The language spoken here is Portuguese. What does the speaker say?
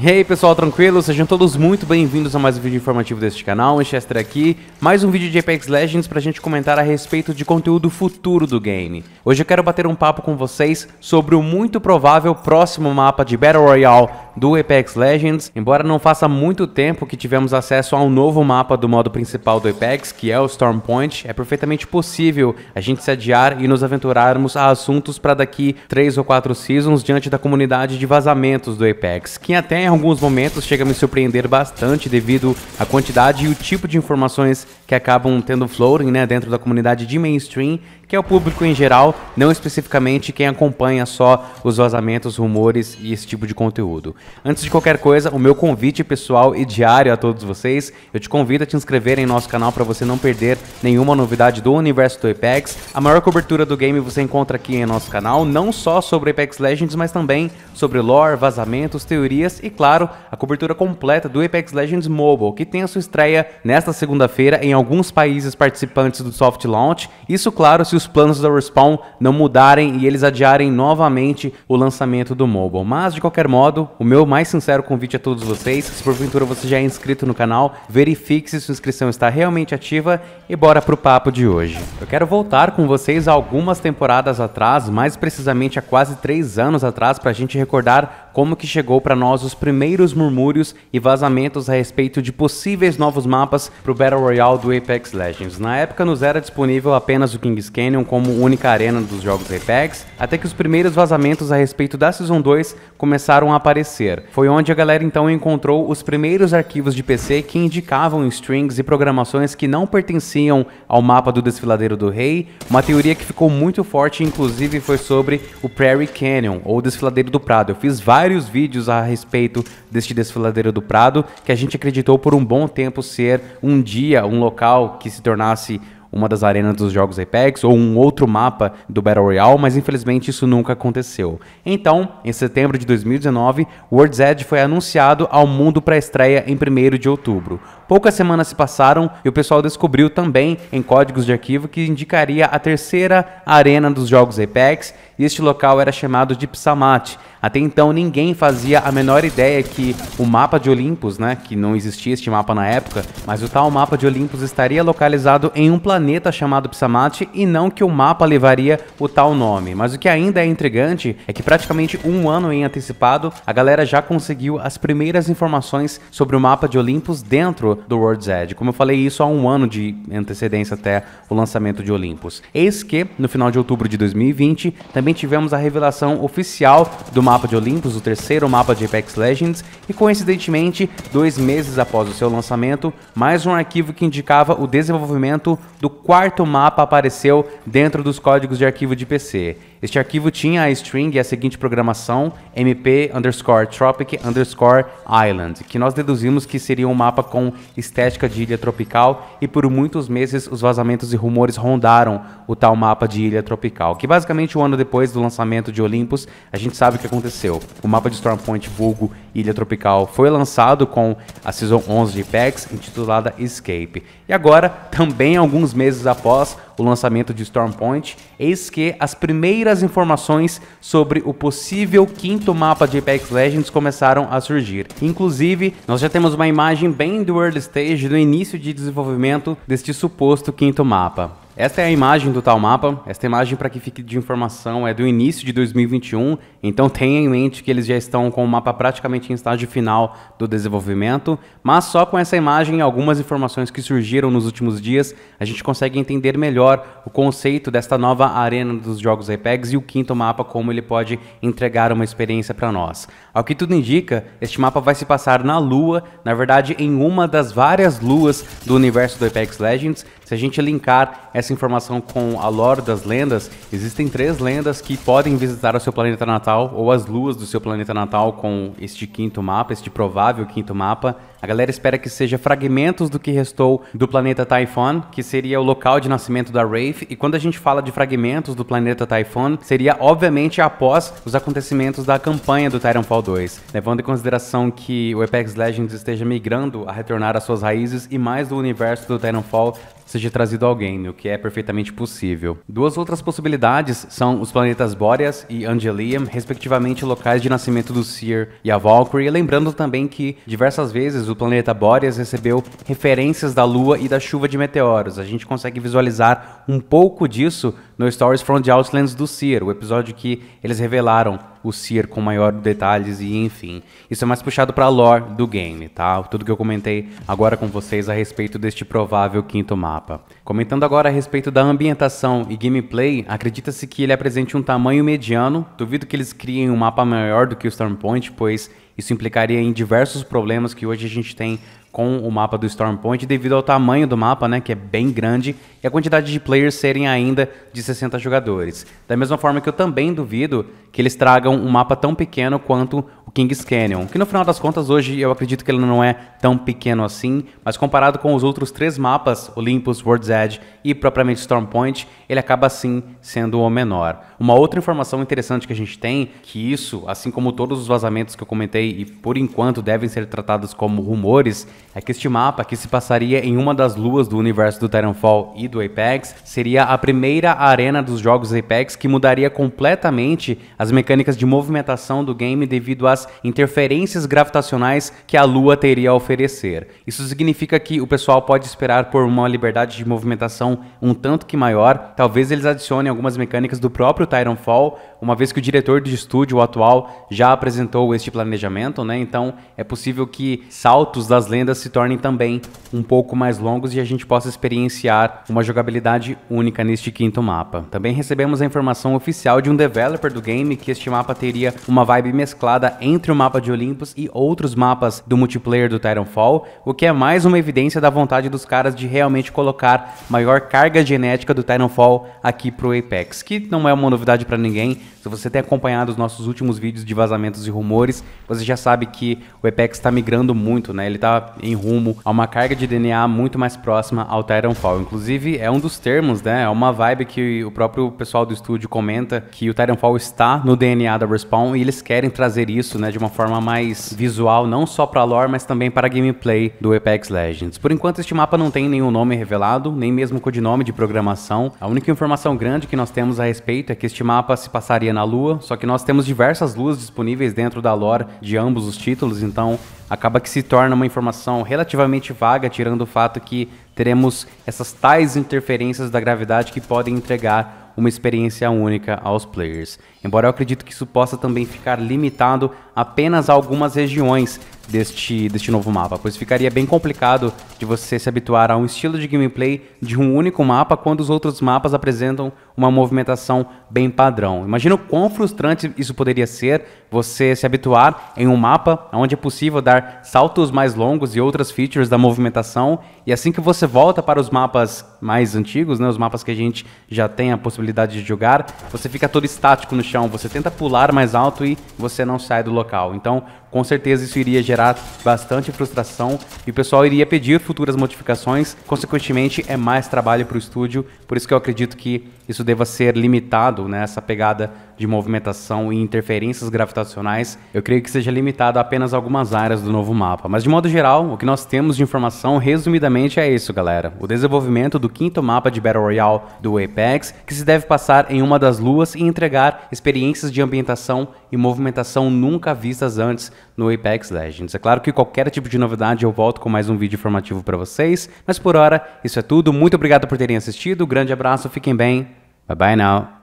Hey pessoal, tranquilo? Sejam todos muito bem-vindos a mais um vídeo informativo deste canal, Manchester aqui, mais um vídeo de Apex Legends pra gente comentar a respeito de conteúdo futuro do game. Hoje eu quero bater um papo com vocês sobre o muito provável próximo mapa de Battle Royale do Apex Legends, embora não faça muito tempo que tivemos acesso ao novo mapa do modo principal do Apex, que é o Storm Point, é perfeitamente possível a gente se adiar e nos aventurarmos a assuntos para daqui 3 ou 4 seasons diante da comunidade de vazamentos do Apex, que até em alguns momentos chega a me surpreender bastante devido à quantidade e o tipo de informações que acabam tendo floating né, dentro da comunidade de mainstream, que é o público em geral, não especificamente quem acompanha só os vazamentos, rumores e esse tipo de conteúdo. Antes de qualquer coisa, o meu convite pessoal e diário a todos vocês, eu te convido a te inscrever em nosso canal para você não perder nenhuma novidade do universo do Apex. A maior cobertura do game você encontra aqui em nosso canal, não só sobre Apex Legends, mas também sobre lore, vazamentos, teorias e, claro, a cobertura completa do Apex Legends Mobile, que tem a sua estreia nesta segunda-feira em alguns países participantes do soft launch. Isso, claro, se os planos da Respawn não mudarem e eles adiarem novamente o lançamento do mobile. Mas, de qualquer modo, o meu mais sincero convite a todos vocês, se porventura você já é inscrito no canal, verifique se sua inscrição está realmente ativa e bora pro papo de hoje. Eu quero voltar com vocês algumas temporadas atrás, mais precisamente há quase 3 anos atrás, para a gente recordar como que chegou para nós os primeiros murmúrios e vazamentos a respeito de possíveis novos mapas pro Battle Royale do Apex Legends. Na época nos era disponível apenas o King's Canyon como única arena dos jogos Apex, até que os primeiros vazamentos a respeito da Season 2 começaram a aparecer foi onde a galera então encontrou os primeiros arquivos de PC que indicavam strings e programações que não pertenciam ao mapa do Desfiladeiro do Rei, uma teoria que ficou muito forte inclusive foi sobre o Prairie Canyon, ou Desfiladeiro do Prado. Eu fiz vários vídeos a respeito deste Desfiladeiro do Prado, que a gente acreditou por um bom tempo ser um dia um local que se tornasse uma das arenas dos jogos Apex ou um outro mapa do Battle Royale, mas infelizmente isso nunca aconteceu. Então, em setembro de 2019, World's Edge foi anunciado ao mundo para estreia em 1 de outubro. Poucas semanas se passaram e o pessoal descobriu também em códigos de arquivo que indicaria a terceira arena dos jogos Apex e este local era chamado de Psamat. Até então ninguém fazia a menor ideia que o mapa de Olympus, né, que não existia este mapa na época, mas o tal mapa de Olympus estaria localizado em um planeta chamado Psamat e não que o mapa levaria o tal nome. Mas o que ainda é intrigante é que praticamente um ano em antecipado, a galera já conseguiu as primeiras informações sobre o mapa de Olympus dentro do World's Edge. Como eu falei, isso há um ano de antecedência até o lançamento de Olympus. Eis que, no final de outubro de 2020, também tivemos a revelação oficial do mapa de Olympus, o terceiro mapa de Apex Legends, e coincidentemente, dois meses após o seu lançamento, mais um arquivo que indicava o desenvolvimento do quarto mapa apareceu dentro dos códigos de arquivo de PC. Este arquivo tinha a string e a seguinte programação mp underscore tropic underscore island, que nós deduzimos que seria um mapa com estética de ilha tropical e por muitos meses os vazamentos e rumores rondaram o tal mapa de ilha tropical, que basicamente um ano depois do lançamento de Olympus, a gente sabe o que aconteceu. O mapa de Stormpoint vulgo Ilha Tropical foi lançado com a Season 11 de Apex, intitulada Escape. E agora, também alguns meses após, o lançamento de Stormpoint, eis que as primeiras informações sobre o possível quinto mapa de Apex Legends começaram a surgir. Inclusive, nós já temos uma imagem bem do World stage do início de desenvolvimento deste suposto quinto mapa. Esta é a imagem do tal mapa. Esta imagem, para que fique de informação, é do início de 2021. Então tenha em mente que eles já estão com o mapa praticamente em estágio final do desenvolvimento. Mas só com essa imagem e algumas informações que surgiram nos últimos dias, a gente consegue entender melhor o conceito desta nova arena dos jogos Apex e o quinto mapa, como ele pode entregar uma experiência para nós. Ao que tudo indica, este mapa vai se passar na Lua, na verdade em uma das várias luas do universo do Apex Legends. Se a gente linkar essa informação com a lore das lendas, existem três lendas que podem visitar o seu planeta natal ou as luas do seu planeta natal com este quinto mapa, este provável quinto mapa. A galera espera que seja fragmentos do que restou do planeta Typhon, que seria o local de nascimento da Wraith. E quando a gente fala de fragmentos do planeta Typhon, seria obviamente após os acontecimentos da campanha do Titanfall 2, levando em consideração que o Apex Legends esteja migrando a retornar às suas raízes e mais do universo do Titanfall seja trazido ao game, o que é perfeitamente possível. Duas outras possibilidades são os planetas Boreas e Angelium, respectivamente locais de nascimento do Seer e a Valkyrie, lembrando também que diversas vezes do planeta Bóreas recebeu referências da Lua e da chuva de meteoros. A gente consegue visualizar um pouco disso no Stories from the Outlands do Seer, o episódio que eles revelaram o Seer com maiores detalhes e enfim. Isso é mais puxado pra lore do game, tá? Tudo que eu comentei agora com vocês a respeito deste provável quinto mapa. Comentando agora a respeito da ambientação e gameplay, acredita-se que ele apresente um tamanho mediano, duvido que eles criem um mapa maior do que o Stormpoint, pois isso implicaria em diversos problemas que hoje a gente tem com o mapa do Stormpoint devido ao tamanho do mapa, né, que é bem grande, e a quantidade de players serem ainda de 60 jogadores. Da mesma forma que eu também duvido que eles tragam um mapa tão pequeno quanto o Kings Canyon, que no final das contas hoje eu acredito que ele não é tão pequeno assim, mas comparado com os outros três mapas, Olympus, World's Edge e propriamente Storm Point, ele acaba sim sendo o menor. Uma outra informação interessante que a gente tem, que isso, assim como todos os vazamentos que eu comentei e por enquanto devem ser tratados como rumores, é que este mapa que se passaria em uma das luas do universo do Titanfall e do Apex, seria a primeira arena dos jogos Apex que mudaria completamente as mecânicas de movimentação do game devido às interferências gravitacionais que a Lua teria a oferecer. Isso significa que o pessoal pode esperar por uma liberdade de movimentação um tanto que maior. Talvez eles adicionem algumas mecânicas do próprio Titanfall, uma vez que o diretor de estúdio atual já apresentou este planejamento, né? Então é possível que saltos das lendas se tornem também um pouco mais longos e a gente possa experienciar uma jogabilidade única neste quinto mapa. Também recebemos a informação oficial de um developer do game que este mapa teria uma vibe mesclada em entre o mapa de Olympus e outros mapas do multiplayer do Titanfall, o que é mais uma evidência da vontade dos caras de realmente colocar maior carga genética do Titanfall aqui pro Apex, que não é uma novidade para ninguém. Se você tem acompanhado os nossos últimos vídeos de vazamentos e rumores, você já sabe que o Apex está migrando muito, né? Ele está em rumo a uma carga de DNA muito mais próxima ao Titanfall. Inclusive, é um dos termos, né? É uma vibe que o próprio pessoal do estúdio comenta que o Titanfall está no DNA da Respawn e eles querem trazer isso isso, né, de uma forma mais visual, não só para lore, mas também para gameplay do Apex Legends. Por enquanto, este mapa não tem nenhum nome revelado, nem mesmo codinome de programação. A única informação grande que nós temos a respeito é que este mapa se passaria na Lua, só que nós temos diversas luas disponíveis dentro da lore de ambos os títulos, então acaba que se torna uma informação relativamente vaga, tirando o fato que teremos essas tais interferências da gravidade que podem entregar uma experiência única aos players. Embora eu acredito que isso possa também ficar limitado apenas a algumas regiões, deste, deste novo mapa, pois ficaria bem complicado de você se habituar a um estilo de gameplay de um único mapa quando os outros mapas apresentam uma movimentação bem padrão. Imagina o quão frustrante isso poderia ser você se habituar em um mapa onde é possível dar saltos mais longos e outras features da movimentação, e assim que você volta para os mapas mais antigos, né, os mapas que a gente já tem a possibilidade de jogar, você fica todo estático no chão, você tenta pular mais alto e você não sai do local. Então, com certeza isso iria gerar gerar bastante frustração e o pessoal iria pedir futuras modificações, consequentemente é mais trabalho para o estúdio, por isso que eu acredito que isso deva ser limitado, né, essa pegada de movimentação e interferências gravitacionais, eu creio que seja limitado a apenas algumas áreas do novo mapa. Mas de modo geral, o que nós temos de informação resumidamente é isso, galera. O desenvolvimento do quinto mapa de Battle Royale do Apex, que se deve passar em uma das luas e entregar experiências de ambientação e movimentação nunca vistas antes no Apex Legends. É claro que qualquer tipo de novidade eu volto com mais um vídeo informativo para vocês, mas por hora isso é tudo. Muito obrigado por terem assistido, grande abraço, fiquem bem, bye bye now.